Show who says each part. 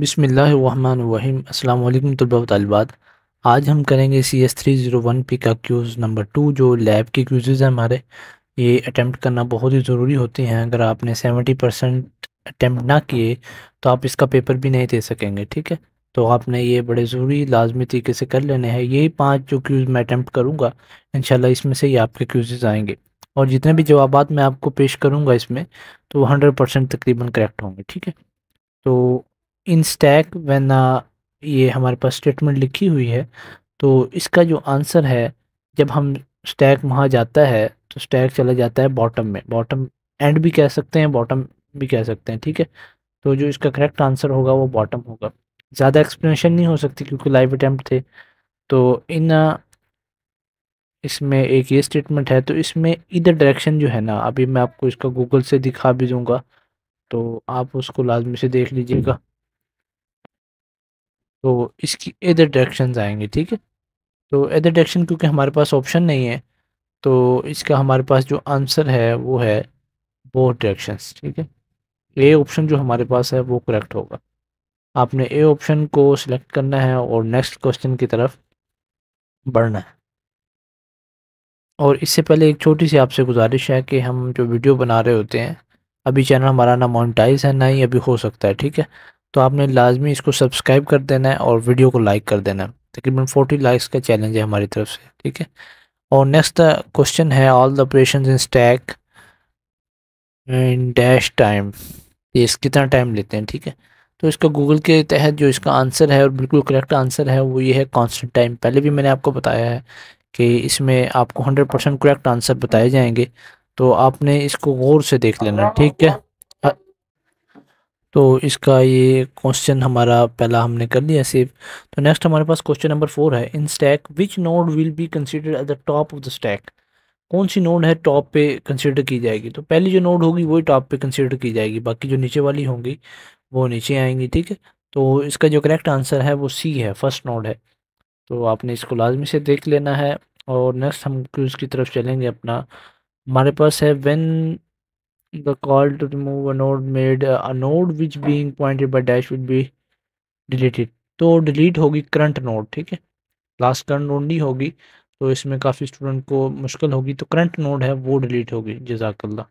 Speaker 1: बसमिल अल्लाम तलबा तलबात आज हम करेंगे C S three zero one P का क्यूज़ नंबर टू जो लैब के क्यूज़ हैं हमारे ये अटैम्प्ट करना बहुत ही ज़रूरी होते हैं अगर आपने सेवेंटी परसेंट अटैम्प्ट ना किए तो आप इसका पेपर भी नहीं दे सकेंगे ठीक है तो आपने ये बड़े ज़रूरी लाजमी तरीके से कर लेने हैं यही पाँच जो क्यूज़ मैं अटैम्प्ट करूँगा इन इसमें से ही आपके क्यूज़ आएँगे और जितने भी जवाब मैं आपको पेश करूँगा इसमें तो हंड्रेड परसेंट तकरीबन करेक्ट होंगे ठीक है तो इन स्टैक वेन ये हमारे पास स्टेटमेंट लिखी हुई है तो इसका जो आंसर है जब हम स्टैक वहाँ जाता है तो स्टैक चला जाता है बॉटम में बॉटम एंड भी कह सकते हैं बॉटम भी कह सकते हैं ठीक है तो जो इसका करेक्ट आंसर होगा वो बॉटम होगा ज़्यादा एक्सप्लेनेशन नहीं हो सकती क्योंकि लाइव अटैम्प्ट थे तो इन uh, इसमें एक ये स्टेटमेंट है तो इसमें इधर डायरेक्शन जो है ना अभी मैं आपको इसका गूगल से दिखा भी दूंगा तो आप उसको लाजमी से देख लीजिएगा तो इसकी इधर डायरेक्शन आएंगे ठीक है तो इधर डायरेक्शन क्योंकि हमारे पास ऑप्शन नहीं है तो इसका हमारे पास जो आंसर है वो है बोथ डायरेक्शंस ठीक है ए ऑप्शन जो हमारे पास है वो करेक्ट होगा आपने ए ऑप्शन को सिलेक्ट करना है और नेक्स्ट क्वेश्चन की तरफ बढ़ना है और इससे पहले एक छोटी सी आपसे गुजारिश है कि हम जो वीडियो बना रहे होते हैं अभी चैनल हमारा ना मोनिटाइज है ना ही अभी हो सकता है ठीक है तो आपने लाजमी इसको सब्सक्राइब कर देना है और वीडियो को लाइक कर देना है तकरीबन फोर्टी लाइक्स का चैलेंज है हमारी तरफ से ठीक है और नेक्स्ट क्वेश्चन है all the operation in stack in dash time ये कितना टाइम लेते हैं ठीक है तो इसका गूगल के तहत जो इसका आंसर है और बिल्कुल करेक्ट आंसर है वो ये है कॉन्सटेंट टाइम पहले भी मैंने आपको बताया है कि इसमें आपको हंड्रेड परसेंट करेक्ट आंसर बताए जाएंगे तो आपने इसको गौर से देख लेना ठीक है तो इसका ये क्वेश्चन हमारा पहला हमने कर लिया सेव तो नेक्स्ट हमारे पास क्वेश्चन नंबर फोर है in stack which node will be consider at the top of the stack कौन सी नोड है टॉप पे कंसिडर की जाएगी तो पहली जो नोड होगी वही टॉप पे कंसिडर की जाएगी बाकी जो नीचे वाली होंगी वो नीचे आएंगी ठीक है तो इसका जो करेक्ट आंसर है वो सी है फर्स्ट नोड है तो आपने इसको लाजमी से देख लेना है और नेक्स्ट हम क्यूज़ की तरफ चलेंगे अपना हमारे पास है when the call to remove a node made a node which being pointed by dash would be deleted तो डिलीट होगी करंट नोड ठीक है लास्ट करंट नोड नहीं होगी तो इसमें काफ़ी स्टूडेंट को मुश्किल होगी तो करंट नोड है वो डिलीट होगी जजाकल्ला